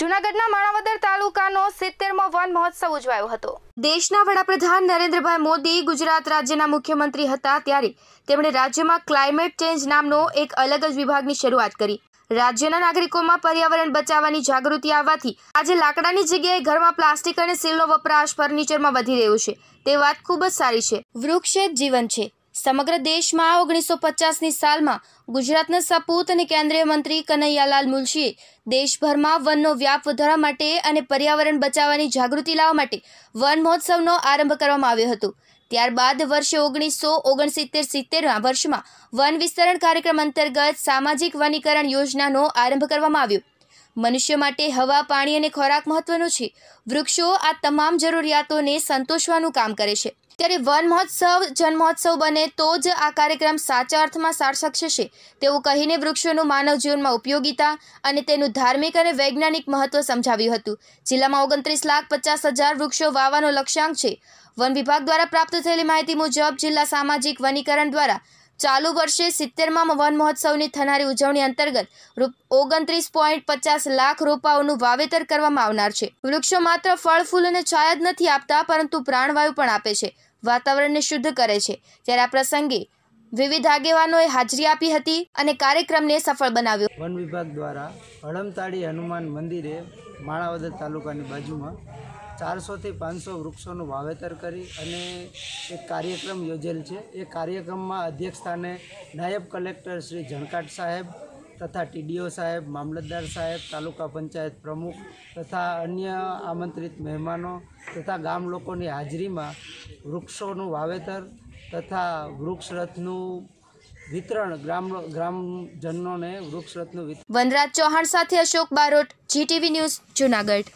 જુનાગઢના માણાવદર તાલુકાનો સિત્તેરમો વન મહોત્સવ ઉજવાયો હતો દેશના વડાપ્રધાન નરેન્દ્રભાઈ મોદી ગુજરાત રાજ્યના મુખ્યમંત્રી હતા ત્યારે તેમણે રાજ્યમાં ક્લાઇમેટ ચેન્જ નામનો એક અલગ જ વિભાગની શરૂઆત કરી રાજ્યના નાગરિકોમાં પર્યાવરણ બચાવવાની જાગૃતિ આવવાથી આજે લાકડાની જગ્યાએ ઘરમાં પ્લાસ્ટિક અને સીલનો વપરાશ ફર્નિચરમાં વધી રહ્યો છે તે વાત ખૂબ જ સારી છે વૃક્ષ જ જીવન છે સમગ્ર દેશમાં ઓગણીસો પચાસની સાલમાં ગુજરાતના સપૂત અને કેન્દ્રીય મંત્રી કનૈયાલાલ મુલશીએ દેશભરમાં વનનો વ્યાપ વધારવા માટે અને પર્યાવરણ બચાવવાની જાગૃતિ લાવવા માટે વન મહોત્સવનો આરંભ કરવામાં આવ્યો હતો ત્યારબાદ વર્ષે ઓગણીસો ઓગણસિત્તેર સિત્તેરના વર્ષમાં વન વિસ્તરણ કાર્યક્રમ અંતર્ગત સામાજિક વનીકરણ યોજનાનો આરંભ કરવામાં આવ્યો મનુષ્ય માટે હવા પાણી અને ખોરાક મહત્વનો છે વૃક્ષો આ તમામ જરૂરિયાતોને સંતોષવાનું કામ કરે છે ત્યારે વન મહોત્સવ જન્મહોત્સવ બને તો જ આ કાર્યક્રમ સાચા અર્થમાં સાર્થક થશે તેવું કહીને વૃક્ષોનું માનવ જીવનમાં ઉપયોગીતા અને તેનું ધાર્મિક અને વૈજ્ઞાનિક મહત્વ સમજાવ્યું હતું જિલ્લામાં ઓગણત્રીસ લાખ પચાસ હજાર વૃક્ષો વાવવાનો લક્ષ્યાંક છે વન વિભાગ દ્વારા પ્રાપ્ત થયેલી માહિતી મુજબ જિલ્લા સામાજિક વનીકરણ દ્વારા ચાલુ વર્ષે સિત્તેરમાં વન મહોત્સવની થનારી ઉજવણી અંતર્ગત ઓગણત્રીસ પોઈન્ટ પચાસ લાખ રોપાઓનું વાવેતર કરવામાં આવનાર છે વૃક્ષો માત્ર ફળ ફૂલ અને છાયા જ નથી આપતા પરંતુ પ્રાણવાયુ પણ આપે છે વાતાવરણને શુદ્ધ કરે છે ત્યારે આ પ્રસંગે વિવિધ આગેવાનોએ હાજરી આપી હતી અને કાર્યક્રમને સફળ બનાવ્યો વન વિભાગ દ્વારા હળમતાળી હનુમાન મંદિરે માણાવદર તાલુકાની બાજુમાં ચારસોથી પાંચસો વૃક્ષોનું વાવેતર કરી અને એક કાર્યક્રમ યોજેલ છે એ કાર્યક્રમમાં અધ્યક્ષસ્થાને નાયબ કલેક્ટર શ્રી જણકાટ સાહેબ તથા ટીડીઓ સાહેબ મામલતદાર સાહેબ તાલુકા પંચાયત પ્રમુખ તથા અન્ય આમંત્રિત મહેમાનો તથા ગામ લોકોની હાજરીમાં વૃક્ષોનું વાવેતર તથા વૃક્ષરથનું વિતરણ ગ્રામ ગ્રામજનોને વૃક્ષરથનું વિતરણ વનરાજ ચૌહાણ સાથે અશોક બારોટ જીટીવી ન્યૂઝ જુનાગઢ